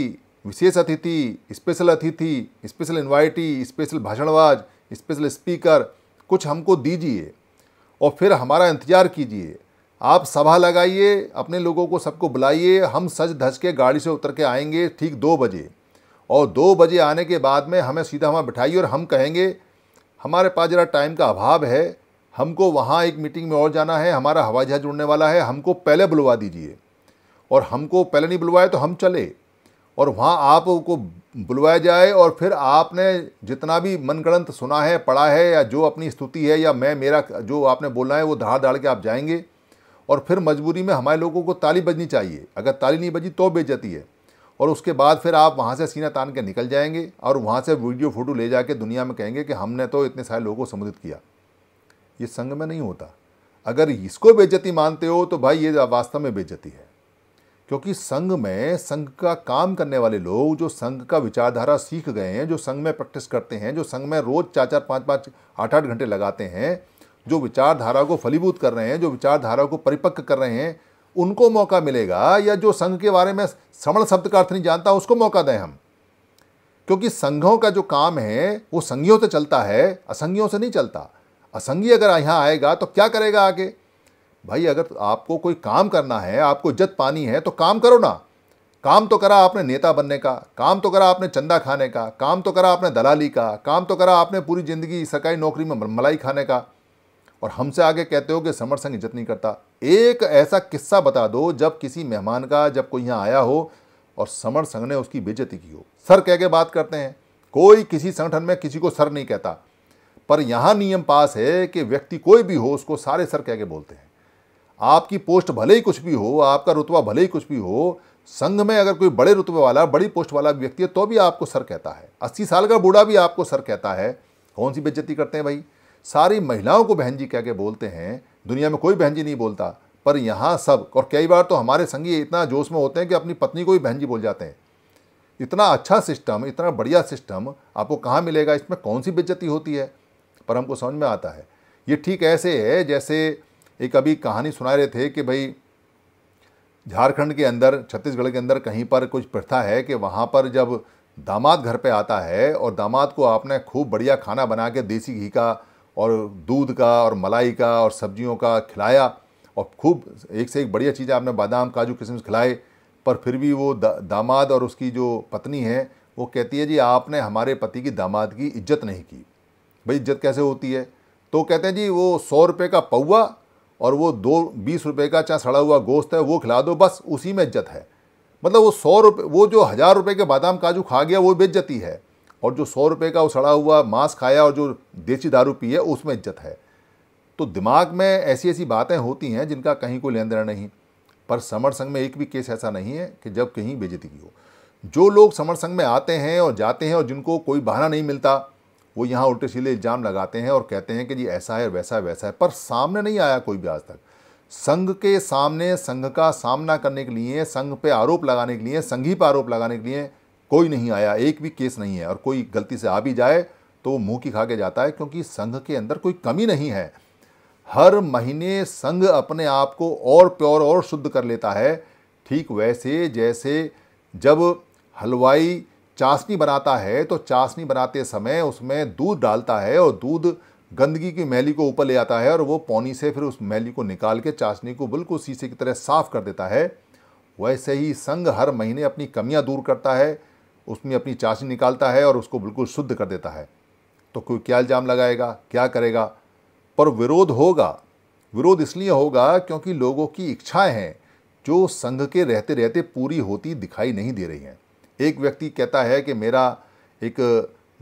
विशेष अतिथि स्पेशल अतिथि स्पेशल इन्वाइटी स्पेशल भाषणवाज स्पेशल स्पीकर कुछ हमको दीजिए और फिर हमारा इंतज़ार कीजिए आप सभा लगाइए अपने लोगों को सबको बुलाइए हम सज धज के गाड़ी से उतर के आएंगे ठीक दो बजे और दो बजे आने के बाद में हमें सीधा वहाँ बिठाइए और हम कहेंगे हमारे पास ज़रा टाइम का अभाव है हमको वहाँ एक मीटिंग में और जाना है हमारा हवाई जहाज़ उड़ने वाला है हमको पहले बुलवा दीजिए और हमको पहले नहीं बुलवाए तो हम चले और वहाँ आपको बुलवाया जाए और फिर आपने जितना भी मनगणंत सुना है पढ़ा है या जो अपनी स्तुति है या मैं मेरा जो आपने बोलना है वो धाड़ धाड़ के आप जाएंगे और फिर मजबूरी में हमारे लोगों को ताली बजनी चाहिए अगर ताली नहीं बजी तो बेचती है और उसके बाद फिर आप वहाँ से सीना तान के निकल जाएंगे और वहाँ से वीडियो फोटो ले जाके दुनिया में कहेंगे कि हमने तो इतने सारे लोगों को संबोधित किया ये संघ में नहीं होता अगर इसको बेजती मानते हो तो भाई ये वास्तव में बेजती है क्योंकि संघ में संघ का काम करने वाले लोग जो संघ का विचारधारा सीख गए हैं जो संघ में प्रैक्टिस करते हैं जो संघ में रोज़ चार चार पाँच पाँच आठ आठ घंटे लगाते हैं जो विचारधारा को फलीभूत कर रहे हैं जो विचारधारा को परिपक्व कर रहे हैं उनको मौका मिलेगा या जो संघ के बारे में समण शब्द का अर्थ नहीं जानता उसको मौका दें हम क्योंकि संघों का जो काम है वो संघियों से चलता है असंघियों से नहीं चलता असंघी अगर यहाँ आएगा तो क्या करेगा आगे भाई अगर आपको कोई काम करना है आपको इज्जत पानी है तो काम करो ना काम तो करा आपने नेता बनने का काम तो करा आपने चंदा खाने का काम तो करा आपने दलाली का काम तो करा आपने पूरी ज़िंदगी सरकारी नौकरी में मलाई खाने का और हमसे आगे कहते हो कि समर संघ इज्जत नहीं करता एक ऐसा किस्सा बता दो जब किसी मेहमान का जब कोई यहाँ आया हो और समर संघ ने उसकी बेजती की हो सर कह के बात करते हैं कोई किसी संगठन में किसी को सर नहीं कहता पर यहाँ नियम पास है कि व्यक्ति कोई भी हो उसको सारे सर कह के बोलते हैं आपकी पोस्ट भले ही कुछ भी हो आपका रुतबा भले ही कुछ भी हो संघ में अगर कोई बड़े रुतबे वाला बड़ी पोस्ट वाला व्यक्ति है तो भी आपको सर कहता है अस्सी साल का बूढ़ा भी आपको सर कहता है कौन सी बेज्जती करते हैं भाई सारी महिलाओं को बहन जी कह के बोलते हैं दुनिया में कोई बहन जी नहीं बोलता पर यहाँ सब और कई बार तो हमारे संगी इतना जोश में होते हैं कि अपनी पत्नी को भी बहन जी बोल जाते हैं इतना अच्छा सिस्टम इतना बढ़िया सिस्टम आपको कहाँ मिलेगा इसमें कौन सी बेज्जती होती है पर हमको समझ में आता है ये ठीक ऐसे है जैसे एक अभी कहानी सुना रहे थे कि भाई झारखंड के अंदर छत्तीसगढ़ के अंदर कहीं पर कुछ प्रथा है कि वहाँ पर जब दामाद घर पे आता है और दामाद को आपने खूब बढ़िया खाना बना के देसी घी का और दूध का और मलाई का और सब्जियों का खिलाया और खूब एक से एक बढ़िया चीज़ आपने बादाम काजू किशमिश खिलाए पर फिर भी वो दा, दामाद और उसकी जो पत्नी है वो कहती है जी आपने हमारे पति की दामाद की इज्जत नहीं की भाई इज्जत कैसे होती है तो कहते हैं जी वो सौ रुपये का पौवा और वो दो बीस रुपये का चाहे सड़ा हुआ गोश्त है वो खिला दो बस उसी में इज्जत है मतलब वो सौ रुपये वो जो हज़ार रुपये के बादाम काजू खा गया वो बेज्जती है और जो सौ रुपये का वो सड़ा हुआ मांस खाया और जो देसी दारू पी है उसमें इज्जत है तो दिमाग में ऐसी ऐसी बातें होती हैं जिनका कहीं कोई लेन देन नहीं पर समर संघ में एक भी केस ऐसा नहीं है कि जब कहीं बेजती की हो जो लोग समर संघ में आते हैं और जाते हैं और जिनको कोई बहाना नहीं मिलता वो यहाँ उल्टे सीधे इल्ज़ाम लगाते हैं और कहते हैं कि जी ऐसा है वैसा है वैसा है पर सामने नहीं आया कोई भी आज तक संघ के सामने संघ का सामना करने के लिए संघ पे आरोप लगाने के लिए संघी पर आरोप लगाने के लिए कोई नहीं आया एक भी केस नहीं है और कोई गलती से आ भी जाए तो वो मुँह की खा के जाता है क्योंकि संघ के अंदर कोई कमी नहीं है हर महीने संघ अपने आप को और प्योर और शुद्ध कर लेता है ठीक वैसे जैसे जब हलवाई चाशनी बनाता है तो चाशनी बनाते समय उसमें दूध डालता है और दूध गंदगी की मैली को ऊपर ले आता है और वो पौनी से फिर उस मैली को निकाल के चाशनी को बिल्कुल शीशे की तरह साफ़ कर देता है वैसे ही संघ हर महीने अपनी कमियां दूर करता है उसमें अपनी चाशनी निकालता है और उसको बिल्कुल शुद्ध कर देता है तो कोई क्या इल्ज़ाम लगाएगा क्या करेगा पर विरोध होगा विरोध इसलिए होगा क्योंकि लोगों की इच्छाएं हैं जो संघ के रहते रहते पूरी होती दिखाई नहीं दे रही हैं एक व्यक्ति कहता है कि मेरा एक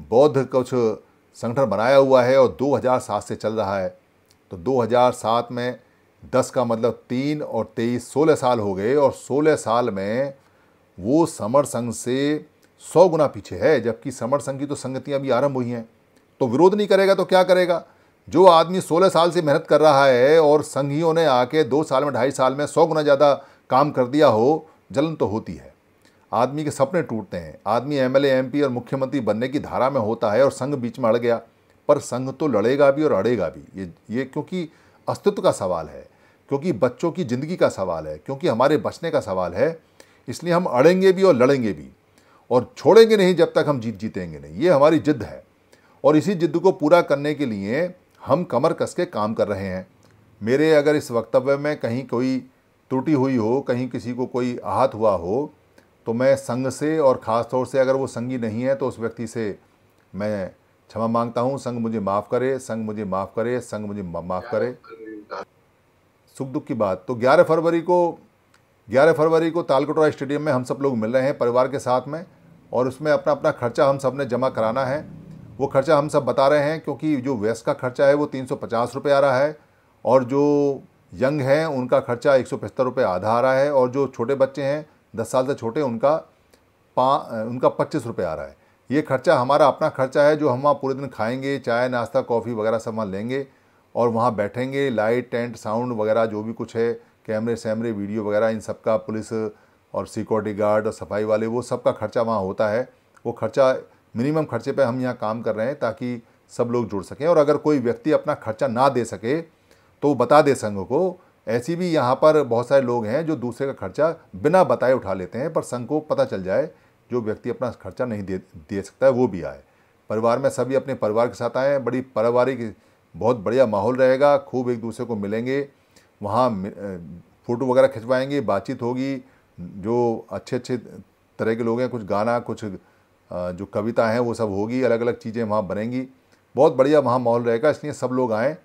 बौद्ध कुछ संगठन बनाया हुआ है और 2007 से चल रहा है तो 2007 में 10 का मतलब तीन और तेईस सोलह साल हो गए और सोलह साल में वो समर संघ से सौ गुना पीछे है जबकि समर संघ की तो संगतियाँ भी आरंभ हुई हैं तो विरोध नहीं करेगा तो क्या करेगा जो आदमी सोलह साल से मेहनत कर रहा है और संघियों ने आके दो साल में ढाई साल में सौ गुना ज़्यादा काम कर दिया हो जलन तो होती है आदमी के सपने टूटते हैं आदमी एमएलए एमपी और मुख्यमंत्री बनने की धारा में होता है और संघ बीच में अड़ गया पर संघ तो लड़ेगा भी और अड़ेगा भी ये ये क्योंकि अस्तित्व का सवाल है क्योंकि बच्चों की ज़िंदगी का सवाल है क्योंकि हमारे बचने का सवाल है इसलिए हम अड़ेंगे भी और लड़ेंगे भी और छोड़ेंगे नहीं जब तक हम जीत जीतेंगे नहीं ये हमारी जिद है और इसी जिद को पूरा करने के लिए हम कमर कस के काम कर रहे हैं मेरे अगर इस वक्तव्य में कहीं कोई त्रुटि हुई हो कहीं किसी को कोई आहत हुआ हो तो मैं संघ से और ख़ास तौर से अगर वो संगी नहीं है तो उस व्यक्ति से मैं क्षमा मांगता हूँ संघ मुझे माफ़ करे संघ मुझे माफ़ करे संघ मुझे माफ़ करे सुख दुख की बात तो 11 फरवरी को 11 फरवरी को तालकटोरा स्टेडियम में हम सब लोग मिल रहे हैं परिवार के साथ में और उसमें अपना अपना खर्चा हम सब ने जमा कराना है वो खर्चा हम सब बता रहे हैं क्योंकि जो वेस्ट का खर्चा है वो तीन सौ आ रहा है और जो यंग हैं उनका खर्चा एक सौ आधा आ रहा है और जो छोटे बच्चे हैं दस साल से छोटे उनका पा उनका पच्चीस रुपये आ रहा है ये खर्चा हमारा अपना खर्चा है जो हम वहाँ पूरे दिन खाएंगे चाय नाश्ता कॉफ़ी वगैरह सब वहाँ लेंगे और वहाँ बैठेंगे लाइट टेंट साउंड वगैरह जो भी कुछ है कैमरे सैमरे वीडियो वगैरह इन सब का पुलिस और सिक्योरिटी गार्ड और सफाई वाले वो सब का खर्चा वहाँ होता है वो खर्चा मिनिमम खर्चे पर हम यहाँ काम कर रहे हैं ताकि सब लोग जुड़ सकें और अगर कोई व्यक्ति अपना खर्चा ना दे सके तो बता दे संघ को ऐसी भी यहाँ पर बहुत सारे लोग हैं जो दूसरे का खर्चा बिना बताए उठा लेते हैं पर संघ को पता चल जाए जो व्यक्ति अपना खर्चा नहीं दे दे सकता है वो भी आए परिवार में सभी अपने परिवार के साथ आएँ बड़ी पारिवारिक बहुत बढ़िया माहौल रहेगा खूब एक दूसरे को मिलेंगे वहाँ फ़ोटो वगैरह खिंचवाएंगे बातचीत होगी जो अच्छे अच्छे तरह के लोग हैं कुछ गाना कुछ जो कविता हैं वो सब होगी अलग अलग चीज़ें वहाँ बनेंगी बहुत बढ़िया वहाँ माहौल रहेगा इसलिए सब लोग आएँ